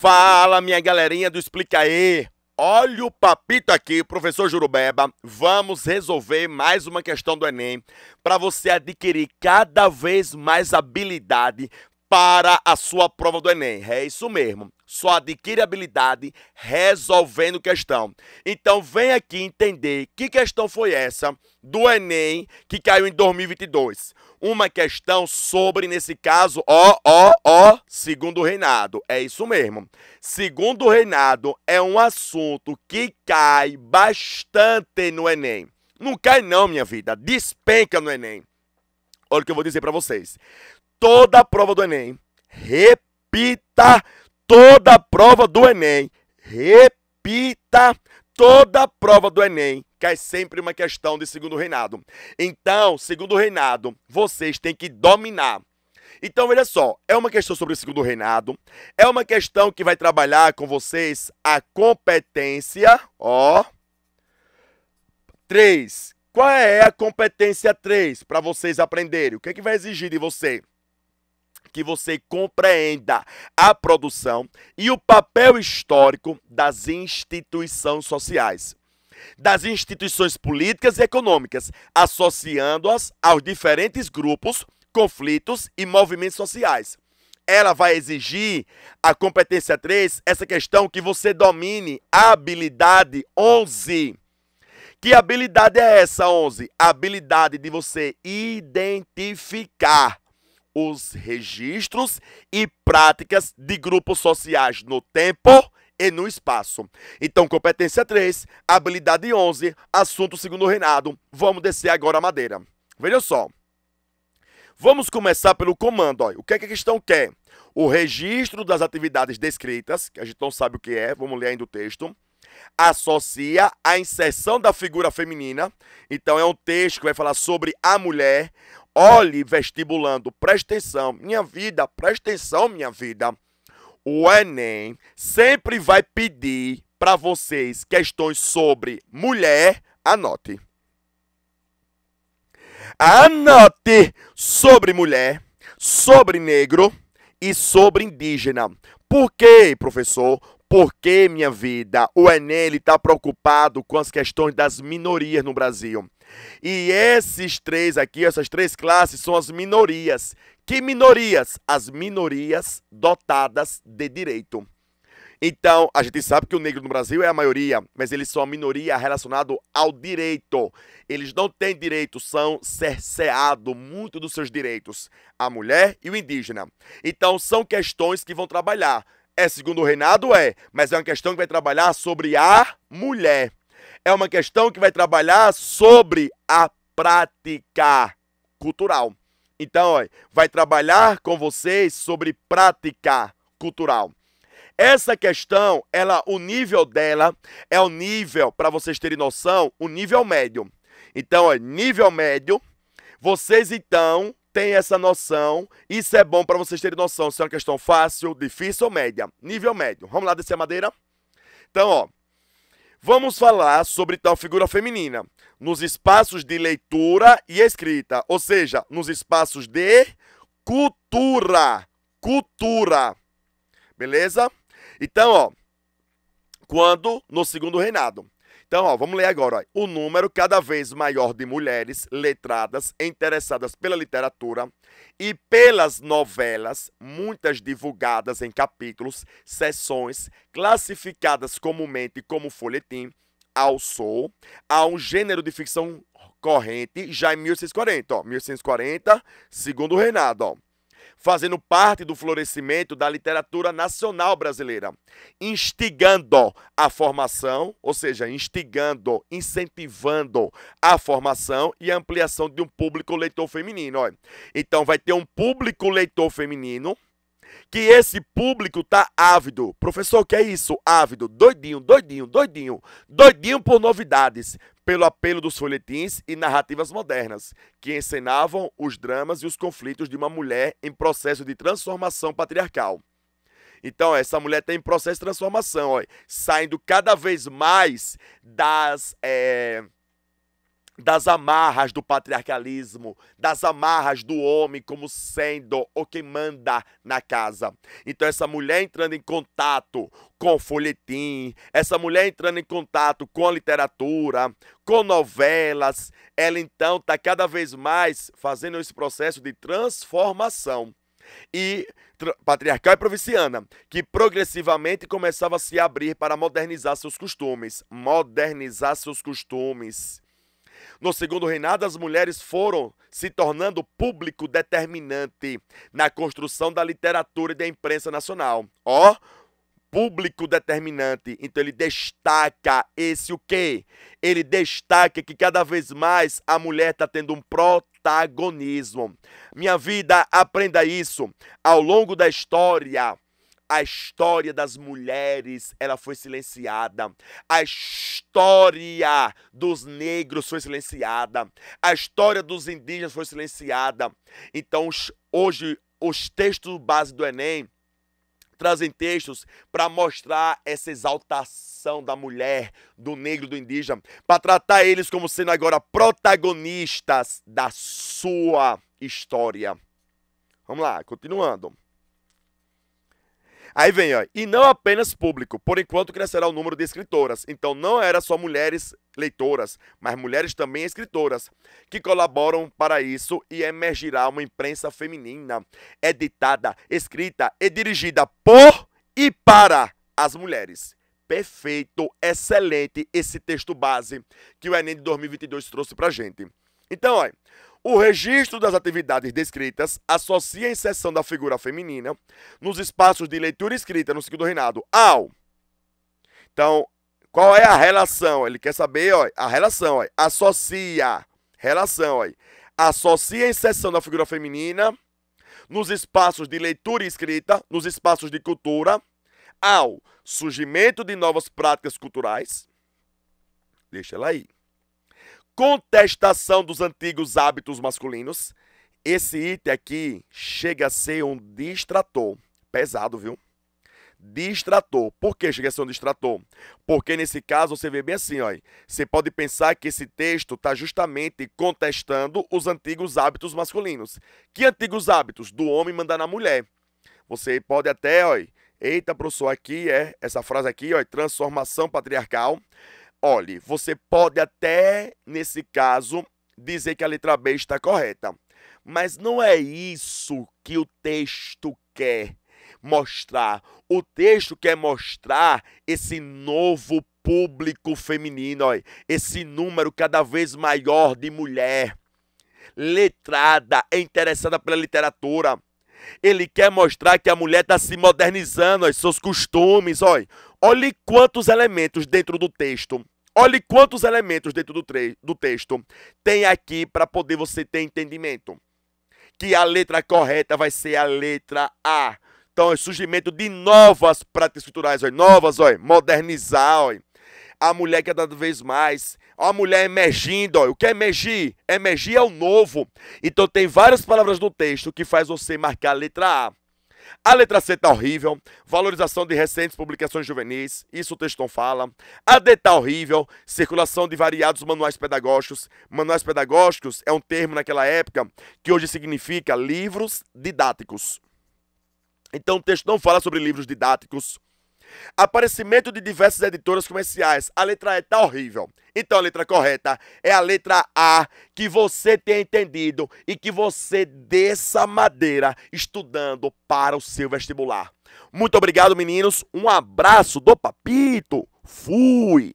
Fala, minha galerinha do Explica aí. Olha o papito aqui, professor Jurubeba. Vamos resolver mais uma questão do Enem para você adquirir cada vez mais habilidade para a sua prova do Enem. É isso mesmo. Só adquire habilidade resolvendo questão. Então vem aqui entender que questão foi essa do Enem que caiu em 2022. Uma questão sobre, nesse caso, ó, ó, ó, segundo reinado. É isso mesmo. Segundo reinado é um assunto que cai bastante no Enem. Não cai não, minha vida. Despenca no Enem. Olha o que eu vou dizer para vocês. Toda a prova do Enem, repita toda a prova do Enem, repita toda a prova do Enem, cai é sempre uma questão de segundo reinado. Então, segundo reinado, vocês têm que dominar então, veja só, é uma questão sobre o segundo reinado, é uma questão que vai trabalhar com vocês a competência, ó. 3. Qual é a competência 3 para vocês aprenderem? O que é que vai exigir de você? que você compreenda a produção e o papel histórico das instituições sociais, das instituições políticas e econômicas, associando-as aos diferentes grupos conflitos e movimentos sociais. Ela vai exigir a competência 3, essa questão que você domine a habilidade 11. Que habilidade é essa, 11? A habilidade de você identificar os registros e práticas de grupos sociais no tempo e no espaço. Então, competência 3, habilidade 11, assunto segundo reinado. Vamos descer agora a madeira. Veja só. Vamos começar pelo comando. Ó. O que, é que a questão quer? O registro das atividades descritas, que a gente não sabe o que é, vamos ler ainda o texto associa a inserção da figura feminina. Então é um texto que vai falar sobre a mulher. Olhe vestibulando, presta atenção, minha vida, presta atenção, minha vida. O Enem sempre vai pedir para vocês questões sobre mulher, anote. Anote sobre mulher, sobre negro e sobre indígena. Por quê, professor? Por que, minha vida, o Enem está preocupado com as questões das minorias no Brasil. E esses três aqui, essas três classes, são as minorias. Que minorias? As minorias dotadas de direito. Então, a gente sabe que o negro no Brasil é a maioria, mas eles são a minoria relacionado ao direito. Eles não têm direito, são cerceados muito dos seus direitos, a mulher e o indígena. Então, são questões que vão trabalhar. É segundo o reinado? É, mas é uma questão que vai trabalhar sobre a mulher. É uma questão que vai trabalhar sobre a prática cultural. Então, ó, vai trabalhar com vocês sobre prática cultural. Essa questão, ela, o nível dela é o nível, para vocês terem noção, o nível médio. Então, é nível médio. Vocês então têm essa noção. Isso é bom para vocês terem noção se é uma questão fácil, difícil ou média. Nível médio. Vamos lá descer a madeira? Então, ó. Vamos falar sobre tal figura feminina nos espaços de leitura e escrita, ou seja, nos espaços de cultura. Cultura. Beleza? Então, ó, quando no segundo reinado. Então, ó, vamos ler agora. Ó. O número cada vez maior de mulheres letradas interessadas pela literatura e pelas novelas, muitas divulgadas em capítulos, sessões, classificadas comumente como folhetim, alçou a um gênero de ficção corrente já em 1640, ó, 1140, segundo reinado, ó fazendo parte do florescimento da literatura nacional brasileira, instigando a formação, ou seja, instigando, incentivando a formação e a ampliação de um público leitor feminino. Então, vai ter um público leitor feminino que esse público tá ávido. Professor, o que é isso? Ávido, doidinho, doidinho, doidinho. Doidinho por novidades, pelo apelo dos folhetins e narrativas modernas, que encenavam os dramas e os conflitos de uma mulher em processo de transformação patriarcal. Então, essa mulher está em processo de transformação, ó, saindo cada vez mais das. É das amarras do patriarcalismo, das amarras do homem como sendo o que manda na casa. Então essa mulher entrando em contato com o folhetim, essa mulher entrando em contato com a literatura, com novelas, ela então está cada vez mais fazendo esse processo de transformação e patriarcal e provinciana, que progressivamente começava a se abrir para modernizar seus costumes, modernizar seus costumes no segundo reinado, as mulheres foram se tornando público determinante na construção da literatura e da imprensa nacional. Ó, público determinante. Então ele destaca esse o quê? Ele destaca que cada vez mais a mulher está tendo um protagonismo. Minha vida, aprenda isso. Ao longo da história, a história das mulheres, ela foi silenciada. A história dos negros foi silenciada. A história dos indígenas foi silenciada. Então, hoje, os textos base do Enem trazem textos para mostrar essa exaltação da mulher, do negro, do indígena, para tratar eles como sendo agora protagonistas da sua história. Vamos lá, continuando. Aí vem, ó, e não apenas público, por enquanto crescerá o número de escritoras. Então não era só mulheres leitoras, mas mulheres também escritoras, que colaboram para isso e emergirá uma imprensa feminina, editada, escrita e dirigida por e para as mulheres. Perfeito, excelente esse texto base que o Enem de 2022 trouxe para gente. Então, olha, o registro das atividades descritas associa a inserção da figura feminina nos espaços de leitura escrita no ciclo do reinado ao. Então, qual é a relação? Ele quer saber, ó, a relação, ó, associa, relação, ó, associa a inserção da figura feminina nos espaços de leitura escrita, nos espaços de cultura, ao surgimento de novas práticas culturais. Deixa ela aí contestação dos antigos hábitos masculinos, esse item aqui chega a ser um distrator. Pesado, viu? Distrator. Por que chega a ser um distrator? Porque nesse caso você vê bem assim, ó. Você pode pensar que esse texto está justamente contestando os antigos hábitos masculinos. Que antigos hábitos? Do homem mandar na mulher. Você pode até, ó. Eita, professor, aqui é essa frase aqui, ó, transformação patriarcal. Olhe, você pode até, nesse caso, dizer que a letra B está correta. Mas não é isso que o texto quer mostrar. O texto quer mostrar esse novo público feminino, ó, esse número cada vez maior de mulher letrada, interessada pela literatura. Ele quer mostrar que a mulher está se modernizando, ó, seus costumes, olha, Olhe quantos elementos dentro do texto Olhe quantos elementos dentro do, do texto tem aqui para poder você ter entendimento. Que a letra correta vai ser a letra A. Então, é surgimento de novas práticas culturais, ó, novas, ó, modernizar. Ó. A mulher cada vez mais. A mulher emergindo. Ó. O que é emergir? Emergir é o novo. Então, tem várias palavras no texto que faz você marcar a letra A. A letra C tá horrível. Valorização de recentes publicações juvenis, isso o texto não fala. A D tá horrível. Circulação de variados manuais pedagógicos. Manuais pedagógicos é um termo naquela época que hoje significa livros didáticos. Então o texto não fala sobre livros didáticos. Aparecimento de diversas editoras comerciais. A letra E tá horrível. Então a letra correta é a letra A, que você tenha entendido e que você desça madeira estudando para o seu vestibular. Muito obrigado, meninos. Um abraço do Papito. Fui.